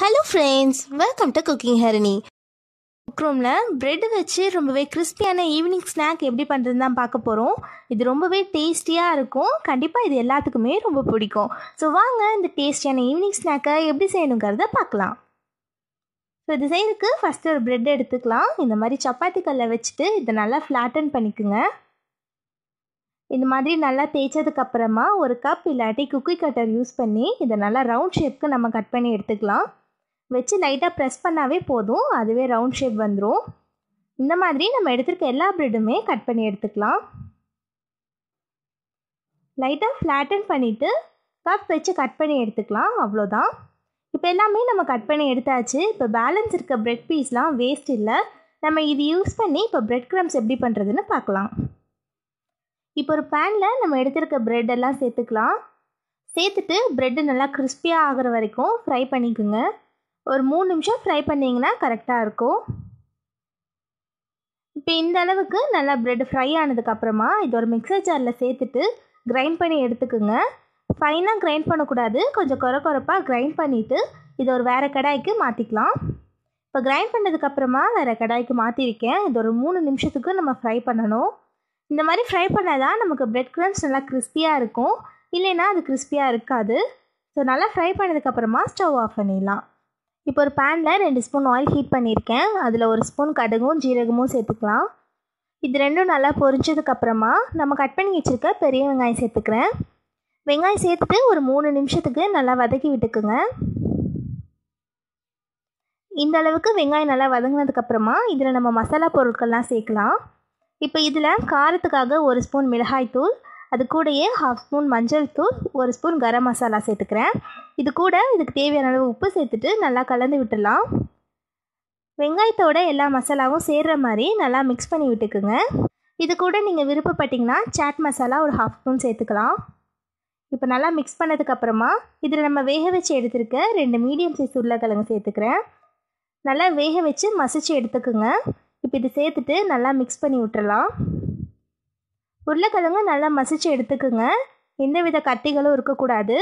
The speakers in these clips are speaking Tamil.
hello friends welcome to cooking Harini குக்ரூமில் ரூமில் ப்ரெட் வச்சு ரொம்பவே கிறிஸ்பியான ஈவினிங் ஸ்நாக் எப்படி பண்ணுறது தான் பார்க்க போகிறோம் இது ரொம்பவே டேஸ்டியாக இருக்கும் கண்டிப்பாக இது எல்லாத்துக்குமே ரொம்ப பிடிக்கும் ஸோ வாங்க இந்த டேஸ்டியான ஈவினிங் ஸ்நாக்கை எப்படி செய்யணுங்கிறத பார்க்கலாம் ஸோ இது செய்யறதுக்கு ஃபஸ்ட்டு ஒரு ப்ரெட் எடுத்துக்கலாம் இந்த மாதிரி சப்பாத்தி கல்லை வச்சுட்டு இதை நல்லா ஃப்ளாட்டன் பண்ணிக்குங்க இந்த மாதிரி நல்லா தேய்ச்சதுக்கு அப்புறமா ஒரு கப் இல்லாட்டி குக்கி கட்டர் யூஸ் பண்ணி இதை நல்லா ரவுண்ட் ஷேப்க்கு நம்ம கட் பண்ணி எடுத்துக்கலாம் வச்சு லைட்டாக ப்ரெஸ் பண்ணாவே போதும் அதுவே ரவுண்ட் ஷேப் வந்துடும் இந்த மாதிரி நம்ம எடுத்துருக்க எல்லா ப்ரெட்டுமே கட் பண்ணி எடுத்துக்கலாம் லைட்டாக ஃப்ளாட்டன் பண்ணிவிட்டு கப் வச்சு கட் பண்ணி எடுத்துக்கலாம் அவ்வளோதான் இப்போ எல்லாமே நம்ம கட் பண்ணி எடுத்தாச்சு இப்போ பேலன்ஸ் இருக்க ப்ரெட் பீஸ்லாம் வேஸ்ட் இல்லை நம்ம இது யூஸ் பண்ணி இப்போ ப்ரெட் க்ரம்ஸ் எப்படி பண்ணுறதுன்னு பார்க்கலாம் இப்போ ஒரு பேனில் நம்ம எடுத்துருக்க ப்ரெட் எல்லாம் சேர்த்துக்கலாம் சேர்த்துட்டு ப்ரெட்டு நல்லா கிறிஸ்பியாக ஆகிற வரைக்கும் ஃப்ரை பண்ணிக்கோங்க ஒரு மூணு நிமிஷம் ஃப்ரை பண்ணிங்கன்னா கரெக்டாக இருக்கும் இப்போ இந்த அளவுக்கு நல்லா ப்ரெட் ஃப்ரை ஆனதுக்கப்புறமா இது ஒரு மிக்சர் ஜாரில் சேர்த்துட்டு கிரைண்ட் பண்ணி எடுத்துக்கோங்க ஃபைனாக கிரைண்ட் பண்ணக்கூடாது கொஞ்சம் குறை குறைப்பாக கிரைண்ட் பண்ணிவிட்டு இது ஒரு வேறு கடாய்க்கு மாற்றிக்கலாம் இப்போ கிரைண்ட் பண்ணதுக்கப்புறமா வேறு கடாய்க்கு மாற்றிருக்கேன் இது ஒரு மூணு நிமிஷத்துக்கு நம்ம ஃப்ரை பண்ணணும் இந்த மாதிரி ஃப்ரை பண்ணால் தான் நமக்கு ப்ரெட் க்ரம்ஸ் நல்லா கிறிஸ்பியாக இருக்கும் இல்லைன்னா அது கிறிஸ்பியாக இருக்காது ஸோ நல்லா ஃப்ரை பண்ணதுக்கப்புறமா ஸ்டவ் ஆஃப் பண்ணிடலாம் இப்போ ஒரு பேனில் ரெண்டு ஸ்பூன் ஆயில் ஹீட் பண்ணியிருக்கேன் அதில் ஒரு ஸ்பூன் கடுகும் ஜீரகமும் சேர்த்துக்கலாம் இது ரெண்டும் நல்லா பொரிஞ்சதுக்கப்புறமா நம்ம கட் பண்ணி வச்சுருக்க பெரிய வெங்காயம் சேர்த்துக்கிறேன் வெங்காயம் சேர்த்துட்டு ஒரு மூணு நிமிஷத்துக்கு நல்லா வதக்கி விட்டுக்குங்க இந்த அளவுக்கு வெங்காயம் நல்லா வதங்கினதுக்கப்புறமா இதில் நம்ம மசாலா பொருட்கள்லாம் சேர்க்கலாம் இப்போ இதில் காரத்துக்காக ஒரு ஸ்பூன் மிளகாய்த்தூள் அது கூடயே ஹாஃப் ஸ்பூன் மஞ்சள் தூள் ஒரு ஸ்பூன் கரம் மசாலா சேர்த்துக்கிறேன் இது கூட இதுக்கு தேவையான அளவு உப்பு சேர்த்துட்டு நல்லா கலந்து விட்டுடலாம் வெங்காயத்தோட எல்லா மசாலாவும் சேர்கிற மாதிரி நல்லா மிக்ஸ் பண்ணி விட்டுக்குங்க இது கூட நீங்கள் விருப்பப்பட்டிங்கன்னா சாட் மசாலா ஒரு ஹாஃப் ஸ்பூன் சேர்த்துக்கலாம் இப்போ நல்லா மிக்ஸ் பண்ணதுக்கப்புறமா இதில் நம்ம வேக வச்சு எடுத்துருக்க ரெண்டு மீடியம் சைஸ் உருளைக்கிழங்கு சேர்த்துக்கிறேன் நல்லா வேக வச்சு மசிச்சு எடுத்துக்குங்க இப்போ இது சேர்த்துட்டு நல்லா மிக்ஸ் பண்ணி விட்டுடலாம் உருளைக்கிழங்கு நல்லா மசித்து எடுத்துக்குங்க வித கட்டிகளும் இருக்கக்கூடாது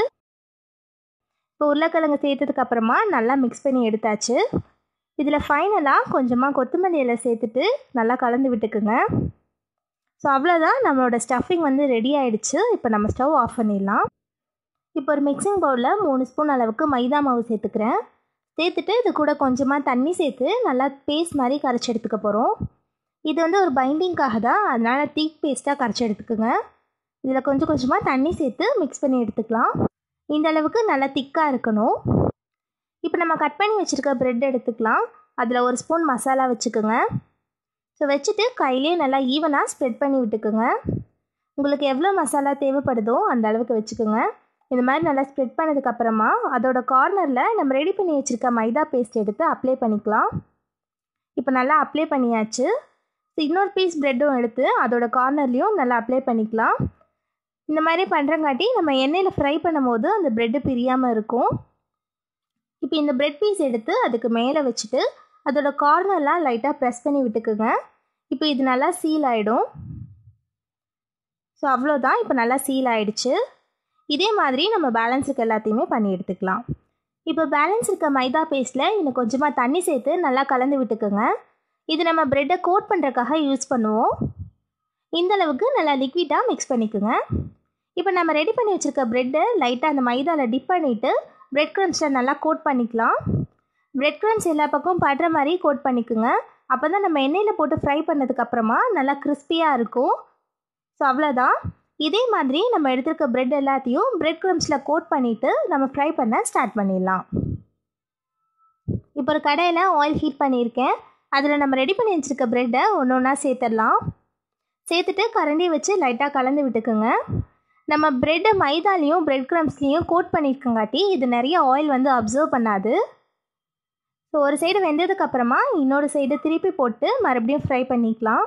இப்போ உருளைக்கிழங்கு சேர்த்ததுக்கு அப்புறமா நல்லா மிக்ஸ் பண்ணி எடுத்தாச்சு இதில் ஃபைனலாக கொஞ்சமாக கொத்தமல்லி இலை சேர்த்துட்டு நல்லா கலந்து விட்டுக்குங்க ஸோ அவ்வளோதான் நம்மளோட ஸ்டஃபிங் வந்து ரெடி ஆகிடுச்சு இப்போ நம்ம ஸ்டவ் ஆஃப் பண்ணிடலாம் இப்போ ஒரு மிக்சிங் பவுலில் மூணு ஸ்பூன் அளவுக்கு மைதா மாவு சேர்த்துக்கிறேன் சேர்த்துட்டு இது கூட கொஞ்சமாக தண்ணி சேர்த்து நல்லா பேஸ்ட் மாதிரி கரைச்சி எடுத்துக்க போகிறோம் இது வந்து ஒரு பைண்டிங்காக தான் அதனால் தீக் பேஸ்ட்டாக கரைச்சி எடுத்துக்கோங்க இதில் கொஞ்சம் கொஞ்சமாக தண்ணி சேர்த்து மிக்ஸ் பண்ணி எடுத்துக்கலாம் இந்த அளவுக்கு நல்லா திக்காக இருக்கணும் இப்போ நம்ம கட் பண்ணி வச்சுருக்க ப்ரெட் எடுத்துக்கலாம் அதில் ஒரு ஸ்பூன் மசாலா வச்சுக்கோங்க ஸோ வச்சுட்டு கையிலே நல்லா ஈவனாக ஸ்ப்ரெட் பண்ணி விட்டுக்குங்க உங்களுக்கு எவ்வளோ மசாலா தேவைப்படுதோ அந்த அளவுக்கு வச்சுக்கோங்க இந்த மாதிரி நல்லா ஸ்ப்ரெட் பண்ணதுக்கப்புறமா அதோட கார்னரில் நம்ம ரெடி பண்ணி வச்சுருக்க மைதா பேஸ்ட் எடுத்து அப்ளை பண்ணிக்கலாம் இப்போ நல்லா அப்ளை பண்ணியாச்சு ஸோ இன்னொரு பீஸ் ப்ரெட்டும் எடுத்து அதோட கார்னர்லேயும் நல்லா அப்ளை பண்ணிக்கலாம் இந்த மாதிரி பண்ணுறங்காட்டி நம்ம எண்ணெயில் ஃப்ரை பண்ணும் போது அந்த ப்ரெட்டு பிரியாமல் இருக்கும் இப்போ இந்த ப்ரெட் பீஸ் எடுத்து அதுக்கு மேலே வச்சுட்டு அதோட கார்னர்லாம் லைட்டாக ப்ரெஸ் பண்ணி விட்டுக்குங்க இப்போ இது நல்லா சீல் ஆகிடும் ஸோ அவ்வளோதான் இப்போ நல்லா சீல் ஆகிடுச்சு இதே மாதிரி நம்ம பேலன்ஸுக்கு எல்லாத்தையுமே பண்ணி எடுத்துக்கலாம் இப்போ பேலன்ஸ் இருக்க மைதா பேஸ்ட்டில் இன்னும் கொஞ்சமாக தண்ணி சேர்த்து நல்லா கலந்து விட்டுக்குங்க இது நம்ம ப்ரெட்டை கோட் பண்ணுறக்காக யூஸ் பண்ணுவோம் இந்தளவுக்கு நல்லா லிக்விடாக மிக்ஸ் பண்ணிக்கோங்க இப்போ நம்ம ரெடி பண்ணி வச்சுருக்க ப்ரெட்டை லைட்டாக அந்த மைதாவில் டிப் பண்ணிவிட்டு ப்ரெட் க்ரம்ஸில் நல்லா கோட் பண்ணிக்கலாம் ப்ரெட் க்ரம்ஸ் எல்லா பக்கமும் படுற மாதிரி கோட் பண்ணிக்கோங்க அப்போ தான் நம்ம எண்ணெயில் போட்டு ஃப்ரை பண்ணதுக்கப்புறமா நல்லா கிறிஸ்பியாக இருக்கும் ஸோ அவ்வளோதான் இதே மாதிரி நம்ம எடுத்துருக்க ப்ரெட் எல்லாத்தையும் ப்ரெட் க்ரம்ஸில் கோட் பண்ணிவிட்டு நம்ம ஃப்ரை பண்ண ஸ்டார்ட் பண்ணிடலாம் இப்போ ஒரு கடையில் ஆயில் ஹீட் பண்ணியிருக்கேன் அதில் நம்ம ரெடி பண்ணி வச்சுருக்க ப்ரெட்டை ஒன்று ஒன்றா சேர்த்துடலாம் சேர்த்துட்டு கரண்டி வச்சு லைட்டாக கலந்து விட்டுக்குங்க நம்ம ப்ரெட்டை மைதாலையும் ப்ரெட் க்ரம்ஸ்லேயும் கோட் பண்ணியிருக்கங்காட்டி இது நிறைய ஆயில் வந்து அப்சர்வ் பண்ணாது ஸோ ஒரு சைடு வெந்ததுக்கப்புறமா இன்னொரு சைடு திருப்பி போட்டு மறுபடியும் ஃப்ரை பண்ணிக்கலாம்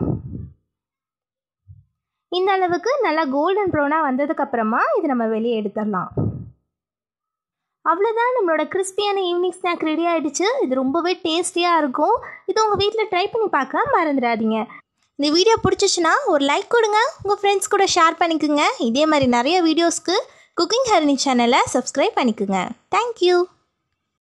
இந்த அளவுக்கு நல்லா கோல்டன் ப்ரௌனாக வந்ததுக்கப்புறமா இது நம்ம வெளியே எடுத்துடலாம் அவ்வளோதான் நம்மளோட கிறிஸ்பியான ஈவினிங் ஸ்நாக் ரெடி ஆகிடுச்சு இது ரொம்பவே டேஸ்டியாக இருக்கும் இது உங்கள் வீட்டில் ட்ரை பண்ணி பார்க்க மறந்துடாதீங்க இந்த வீடியோ பிடிச்சிச்சுன்னா ஒரு லைக் கொடுங்க உங்கள் ஃப்ரெண்ட்ஸ் கூட ஷேர் பண்ணிக்கோங்க இதே மாதிரி நிறைய வீடியோஸ்க்கு குக்கிங் ஹரணி சேனலை சப்ஸ்கிரைப் பண்ணிக்கோங்க தேங்க்யூ